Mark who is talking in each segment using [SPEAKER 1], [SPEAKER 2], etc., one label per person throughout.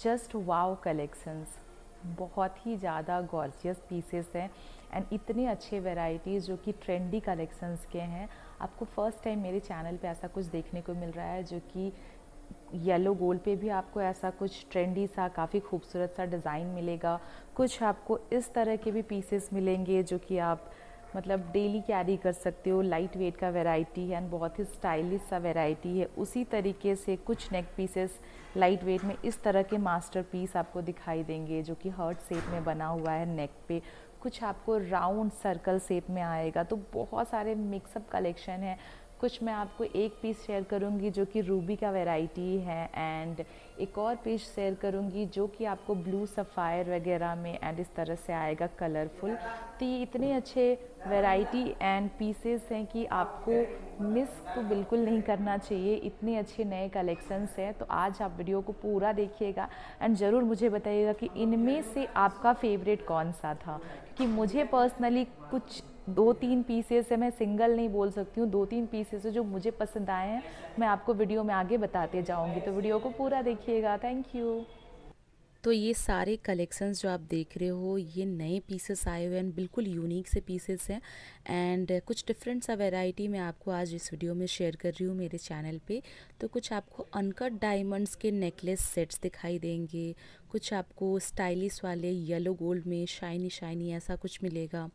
[SPEAKER 1] just वाव collections बहुत ही ज़्यादा gorgeous pieces हैं एंड इतने अच्छे वेराइटीज़ जो कि ट्रेंडी कलेक्शंस के हैं आपको फर्स्ट टाइम मेरे चैनल पे ऐसा कुछ देखने को मिल रहा है जो कि येलो गोल्ड पे भी आपको ऐसा कुछ ट्रेंडी सा काफ़ी खूबसूरत सा डिज़ाइन मिलेगा कुछ आपको इस तरह के भी पीसेस मिलेंगे जो कि आप मतलब डेली कैरी कर सकते हो लाइट वेट का वेराइटी है एंड बहुत ही स्टाइलिश सा वेराइटी है उसी तरीके से कुछ नेक पीसेस लाइट वेट में इस तरह के मास्टर पीस आपको दिखाई देंगे जो कि हर्ट शेप में बना हुआ है नेक पे कुछ आपको राउंड सर्कल शेप में आएगा तो बहुत सारे मिक्सअप कलेक्शन है कुछ मैं आपको एक पीस शेयर करूँगी जो कि रूबी का वैरायटी है एंड एक और पीस शेयर करूँगी जो कि आपको ब्लू सफ़ायर वगैरह में एंड इस तरह से आएगा कलरफुल तो ये इतने अच्छे वैरायटी एंड पीसेस हैं कि आपको मिस तो बिल्कुल नहीं करना चाहिए इतने अच्छे नए कलेक्शंस हैं तो आज आप वीडियो को पूरा देखिएगा एंड ज़रूर मुझे बताइएगा कि इनमें से आपका फेवरेट कौन सा था कि मुझे पर्सनली कुछ दो तीन पीसेस है मैं सिंगल नहीं बोल सकती हूँ दो तीन पीसेस जो मुझे पसंद आए हैं मैं आपको वीडियो में आगे बताते जाऊँगी तो वीडियो को पूरा देखिएगा थैंक यू तो ये सारे कलेक्शंस जो आप देख रहे हो ये नए पीसेस आए हुए हैं बिल्कुल यूनिक से पीसेस हैं एंड कुछ डिफरेंट सा वैरायटी मैं आपको आज इस वीडियो में शेयर कर रही हूँ मेरे चैनल पे तो कुछ आपको अनकट डायमंड्स के नेकलेस सेट्स दिखाई देंगे कुछ आपको स्टाइलिश वाले येलो गोल्ड में शाइनी शाइनी ऐसा कुछ मिलेगा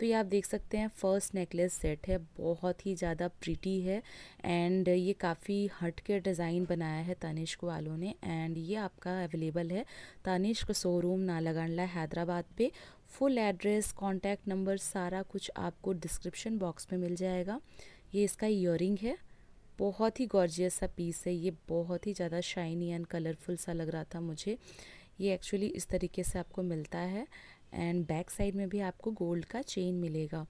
[SPEAKER 1] तो ये आप देख सकते हैं फर्स्ट नेकलेस सेट है बहुत ही ज़्यादा प्रिटी है एंड ये काफ़ी हट के डिज़ाइन बनाया है तानिश्क वालों ने एंड ये आपका अवेलेबल है तानिश्क शोरूम नालागंडला हैदराबाद पे फुल एड्रेस कॉन्टैक्ट नंबर सारा कुछ आपको डिस्क्रिप्शन बॉक्स में मिल जाएगा ये इसका ईयरिंग है बहुत ही गॉर्जियस सा पीस है ये बहुत ही ज़्यादा शाइनी एंड कलरफुल सा लग रहा था मुझे ये एक्चुअली इस तरीके से आपको मिलता है एंड बैक साइड में भी आपको गोल्ड का चेन मिलेगा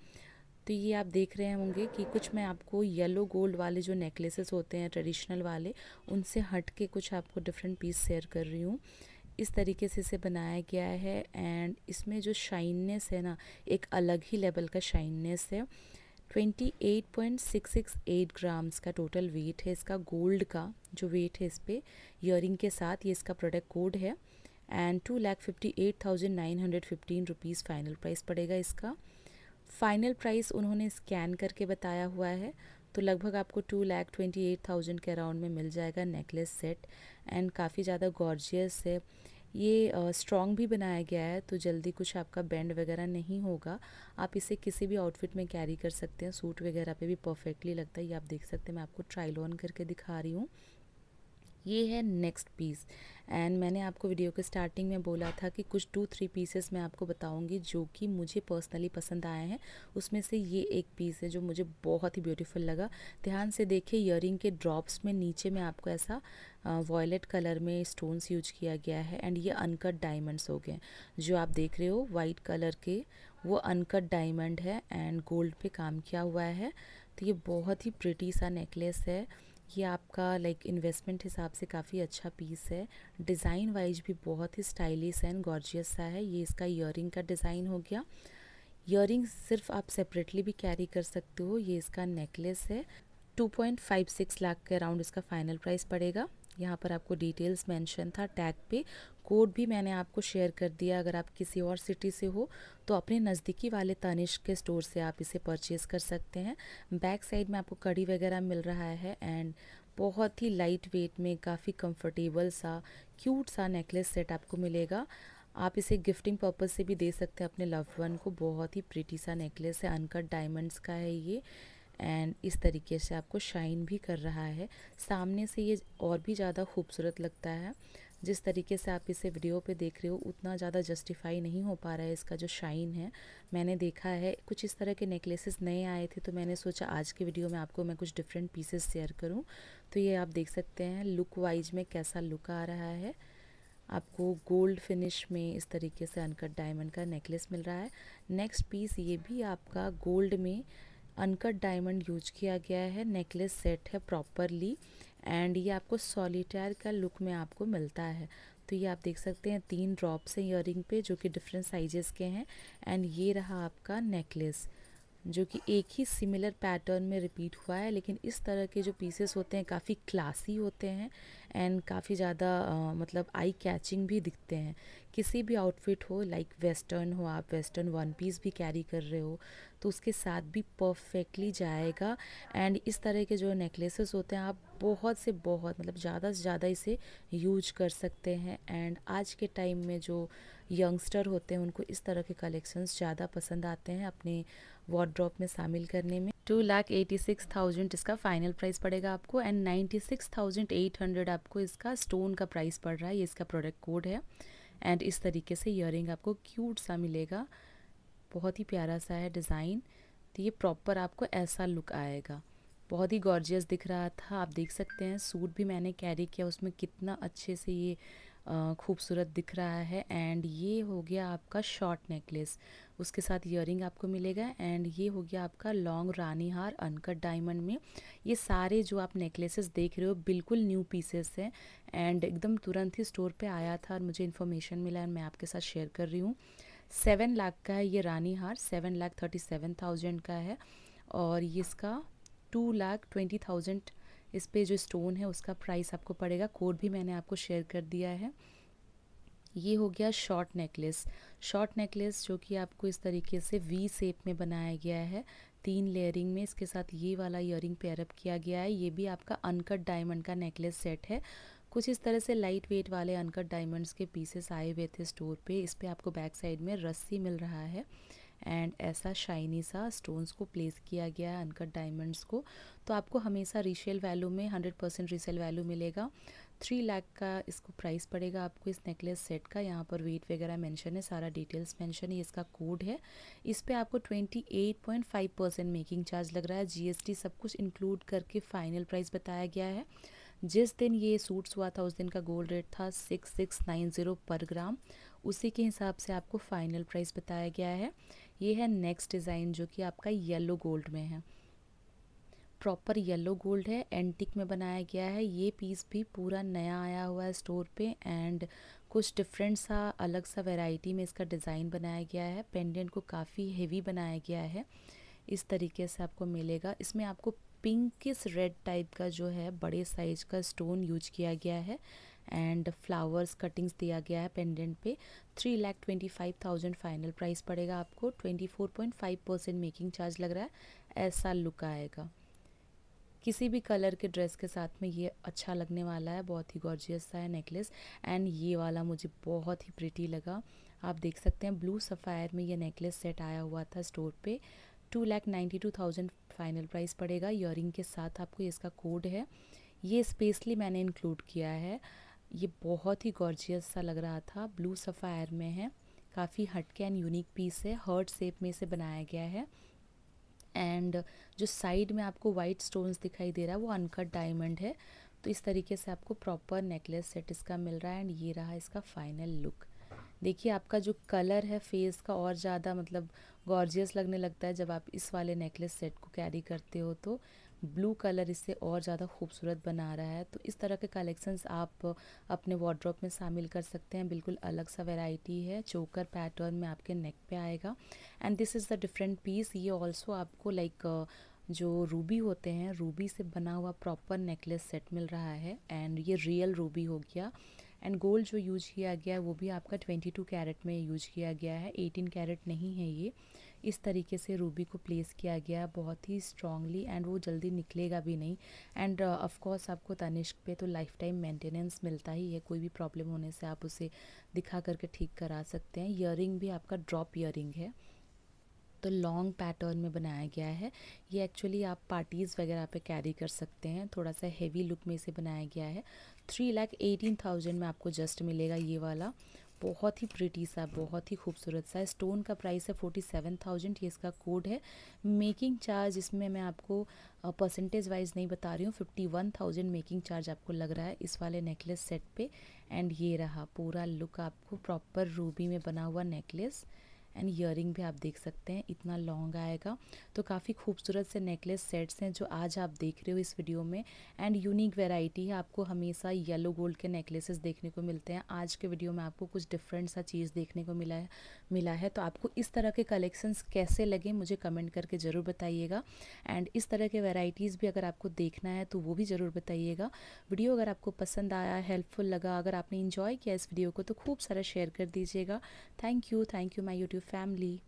[SPEAKER 1] तो ये आप देख रहे होंगे कि कुछ मैं आपको येलो गोल्ड वाले जो नेकलेसेस होते हैं ट्रेडिशनल वाले उनसे हट के कुछ आपको डिफरेंट पीस शेयर कर रही हूँ इस तरीके से इसे बनाया गया है एंड इसमें जो शाइननेस है ना एक अलग ही लेवल का शाइननेस है 28.668 ग्राम्स का टोटल वेट है इसका गोल्ड का जो वेट है इस पर ईयरिंग के साथ ये इसका प्रोडक्ट कोड है and two lakh fifty eight thousand nine hundred fifteen rupees final price पड़ेगा इसका फाइनल प्राइस उन्होंने स्कैन करके बताया हुआ है तो लगभग आपको two lakh twenty eight thousand के अराउंड में मिल जाएगा नेकलेस सेट एंड काफ़ी ज़्यादा गॉर्जियस है ये स्ट्रॉन्ग uh, भी बनाया गया है तो जल्दी कुछ आपका बैंड वगैरह नहीं होगा आप इसे किसी भी आउटफिट में कैरी कर सकते हैं सूट वगैरह पे भी परफेक्टली लगता है ये आप देख सकते हैं मैं आपको ट्रायल ऑन करके दिखा रही हूँ ये है नेक्स्ट पीस एंड मैंने आपको वीडियो के स्टार्टिंग में बोला था कि कुछ टू थ्री पीसेस मैं आपको बताऊंगी जो कि मुझे पर्सनली पसंद आए हैं उसमें से ये एक पीस है जो मुझे बहुत ही ब्यूटीफुल लगा ध्यान से देखिए ईयरिंग के ड्रॉप्स में नीचे में आपको ऐसा वॉयलेट कलर में स्टोन्स यूज किया गया है एंड ये अनकट डायमंड्स हो गए जो आप देख रहे हो वाइट कलर के वो अनकट डायमंड है एंड गोल्ड पे काम किया हुआ है तो ये बहुत ही प्रिटी सा नेकलेस है ये आपका लाइक like, इन्वेस्टमेंट हिसाब से काफ़ी अच्छा पीस है डिज़ाइन वाइज भी बहुत ही स्टाइलिश एंड गॉर्जियस सा है ये इसका ईयरिंग का डिज़ाइन हो गया ईयरिंग सिर्फ आप सेपरेटली भी कैरी कर सकते हो ये इसका नेकलेस है 2.56 लाख के अराउंड इसका फाइनल प्राइस पड़ेगा यहाँ पर आपको डिटेल्स मेंशन था टैग पे कोड भी मैंने आपको शेयर कर दिया अगर आप किसी और सिटी से हो तो अपने नज़दीकी वाले तनिष्क के स्टोर से आप इसे परचेज़ कर सकते हैं बैक साइड में आपको कड़ी वगैरह मिल रहा है एंड बहुत ही लाइट वेट में काफ़ी कंफर्टेबल सा क्यूट सा नेकलेस सेट आपको मिलेगा आप इसे गिफ्टिंग पर्पज़ से भी दे सकते हैं अपने लव वन को बहुत ही प्रिटी सा नेकलेस है अनकट डायमंड्स का है ये एंड इस तरीके से आपको शाइन भी कर रहा है सामने से ये और भी ज़्यादा खूबसूरत लगता है जिस तरीके से आप इसे वीडियो पे देख रहे हो उतना ज़्यादा जस्टिफाई नहीं हो पा रहा है इसका जो शाइन है मैंने देखा है कुछ इस तरह के नेकलेसेस नए आए थे तो मैंने सोचा आज के वीडियो में आपको मैं कुछ डिफरेंट पीसेस शेयर करूं तो ये आप देख सकते हैं लुक वाइज में कैसा लुक आ रहा है आपको गोल्ड फिनिश में इस तरीके से अनकट डायमंड का नेकलेस मिल रहा है नेक्स्ट पीस ये भी आपका गोल्ड में अनकट डायमंड यूज किया गया है नेकलेस सेट है प्रॉपरली एंड ये आपको सॉलिटेयर का लुक में आपको मिलता है तो ये आप देख सकते हैं तीन ड्रॉप्स हैं ईयर पे जो कि डिफरेंट साइजेस के हैं एंड ये रहा आपका नेकलेस जो कि एक ही सिमिलर पैटर्न में रिपीट हुआ है लेकिन इस तरह के जो पीसेस होते हैं काफ़ी क्लासी होते हैं एंड काफ़ी ज़्यादा मतलब आई कैचिंग भी दिखते हैं किसी भी आउटफिट हो लाइक वेस्टर्न हो आप वेस्टर्न वन पीस भी कैरी कर रहे हो तो उसके साथ भी परफेक्टली जाएगा एंड इस तरह के जो नेकलेसेस होते हैं आप बहुत से बहुत मतलब ज़्यादा से ज़्यादा इसे यूज कर सकते हैं एंड आज के टाइम में जो यंगस्टर होते हैं उनको इस तरह के कलेक्शंस ज़्यादा पसंद आते हैं अपने वॉर्ड्रॉप में शामिल करने में two lakh eighty six thousand इसका फाइनल प्राइस पड़ेगा आपको and ninety six thousand eight hundred आप आपको इसका स्टोन का प्राइस पड़ रहा है ये इसका प्रोडक्ट कोड है एंड इस तरीके से ईयर आपको क्यूट सा मिलेगा बहुत ही प्यारा सा है डिज़ाइन तो ये प्रॉपर आपको ऐसा लुक आएगा बहुत ही गॉर्जियस दिख रहा था आप देख सकते हैं सूट भी मैंने कैरी किया उसमें कितना अच्छे से ये खूबसूरत दिख रहा है एंड ये हो गया आपका शॉर्ट नेकलेस उसके साथ इयर आपको मिलेगा एंड ये हो गया आपका लॉन्ग रानी हार अनकट डायमंड में ये सारे जो आप नेकलेसेस देख रहे हो बिल्कुल न्यू पीसेस हैं एंड एकदम तुरंत ही स्टोर पे आया था और मुझे इन्फॉर्मेशन मिला है मैं आपके साथ शेयर कर रही हूँ सेवन लाख का है ये रानी हार seven lakh thirty seven thousand का है और ये इसका टू लाख ट्वेंटी थाउजेंड इस पर जो स्टोन है उसका प्राइस आपको पड़ेगा कोड भी मैंने आपको शेयर कर दिया है ये हो गया शॉर्ट नेकलेस शॉर्ट नेकलेस जो कि आपको इस तरीके से वी सेप में बनाया गया है तीन लेयरिंग में इसके साथ ये वाला ईयरिंग पेयरअप किया गया है ये भी आपका अनकट डायमंड का नेकलेस सेट है कुछ इस तरह से लाइट वेट वाले अनकट डायमंड्स के पीसेस आए हुए थे स्टोर पे इस पर आपको बैक साइड में रस्सी मिल रहा है एंड ऐसा शाइनी सा स्टोन्स को प्लेस किया गया है अनकट डायमंड्स को तो आपको हमेशा रीसेल वैल्यू में हंड्रेड परसेंट रीसेल वैल्यू मिलेगा थ्री लाख का इसको प्राइस पड़ेगा आपको इस नेकलेस सेट का यहाँ पर वेट वगैरह मेंशन है सारा डिटेल्स मेंशन है इसका कोड है इस पर आपको twenty eight point five percent making charge लग रहा है जीएसटी सब कुछ इंक्लूड करके फाइनल प्राइस बताया गया है जिस दिन ये सूट्स हुआ था उस दिन का गोल्ड रेट था सिक्स सिक्स नाइन ज़ीरो पर ग्राम उसी के हिसाब से आपको फाइनल प्राइस बताया गया है ये है नेक्स्ट डिज़ाइन जो कि आपका येलो गोल्ड में है प्रॉपर येलो गोल्ड है एंटिक में बनाया गया है ये पीस भी पूरा नया आया हुआ है स्टोर पे एंड कुछ डिफरेंट सा अलग सा वैरायटी में इसका डिज़ाइन बनाया गया है पेंडेंट को काफ़ी हेवी बनाया गया है इस तरीके से आपको मिलेगा इसमें आपको पिंकिस रेड टाइप का जो है बड़े साइज का स्टोन यूज किया गया है एंड फ्लावर्स कटिंग्स दिया गया है पेंडेंट पे three lakh twenty five thousand final price पड़ेगा आपको twenty four point five percent making charge लग रहा है ऐसा लुक आएगा किसी भी कलर के ड्रेस के साथ में ये अच्छा लगने वाला है बहुत ही गॉर्जियस सा है नेकलेस एंड ये वाला मुझे बहुत ही प्रिटी लगा आप देख सकते हैं ब्लू सफ़ायर में ये नेकलेस सेट आया हुआ था स्टोर पे two lakh ninety two thousand final price पड़ेगा ईयरिंग के साथ आपको इसका कोड है ये स्पेशली मैंने इंक्लूड किया है ये बहुत ही गॉर्जियस सा लग रहा था ब्लू सफ़ायर में है काफ़ी हटके एंड यूनिक पीस है हर्ट सेप में इसे बनाया गया है एंड जो साइड में आपको वाइट स्टोन्स दिखाई दे रहा है वो अनकट डायमंड है तो इस तरीके से आपको प्रॉपर नेकलेस सेट इसका मिल रहा है एंड ये रहा इसका फाइनल लुक देखिए आपका जो कलर है फेस का और ज़्यादा मतलब गॉर्जियस लगने लगता है जब आप इस वाले नेकलेस सेट को कैरी करते हो तो ब्लू कलर इसे और ज़्यादा खूबसूरत बना रहा है तो इस तरह के कलेक्शंस आप अपने वार्ड्रॉप में शामिल कर सकते हैं बिल्कुल अलग सा वेराइटी है चोकर पैटर्न में आपके नेक पे आएगा and this is the different piece ये ऑल्सो आपको लाइक जो रूबी होते हैं रूबी से बना हुआ प्रॉपर नेकलेस सेट मिल रहा है एंड ये रियल रूबी हो गया एंड गोल्ड जो यूज किया गया है वो भी आपका 22 कैरेट में यूज किया गया है 18 कैरेट नहीं है ये इस तरीके से रूबी को प्लेस किया गया है बहुत ही स्ट्रांगली एंड वो जल्दी निकलेगा भी नहीं एंड ऑफकोर्स uh, आपको तनिष्क पे तो लाइफ टाइम मेंटेनेंस मिलता ही है कोई भी प्रॉब्लम होने से आप उसे दिखा करके ठीक करा सकते हैं ईयरिंग भी आपका ड्रॉप ईयरिंग है तो लॉन्ग पैटर्न में बनाया गया है ये एक्चुअली आप पार्टीज़ वगैरह पे कैरी कर सकते हैं थोड़ा सा हेवी लुक में इसे बनाया गया है थ्री लैख एटीन थाउजेंड में आपको जस्ट मिलेगा ये वाला बहुत ही प्रिटी सा बहुत ही खूबसूरत सा स्टोन का प्राइस है फोर्टी सेवन थाउजेंड ये इसका कोड है मेकिंग चार्ज इसमें मैं आपको परसेंटेज वाइज नहीं बता रही हूँ fifty one thousand making charge आपको लग रहा है इस वाले नेकलेस सेट पे एंड ये रहा पूरा लुक आपको प्रॉपर रूबी में बना हुआ नेकलेस एंड ईयरिंग भी आप देख सकते हैं इतना लॉन्ग आएगा तो काफ़ी खूबसूरत से नेकलेस सेट्स हैं जो आज आप देख रहे हो इस वीडियो में एंड यूनिक वेराइटी है आपको हमेशा येलो गोल्ड के नेकलेसेस देखने को मिलते हैं आज के वीडियो में आपको कुछ डिफरेंट सा चीज़ देखने को मिला है मिला है तो आपको इस तरह के कलेक्शंस कैसे लगे मुझे कमेंट करके ज़रूर बताइएगा एंड इस तरह के वेराइटीज़ भी अगर आपको देखना है तो वो भी ज़रूर बताइएगा वीडियो अगर आपको पसंद आया हेल्पफुल लगा अगर आपने इन्जॉय किया इस वीडियो को तो खूब सारा शेयर कर दीजिएगा thank you thank you my YouTube family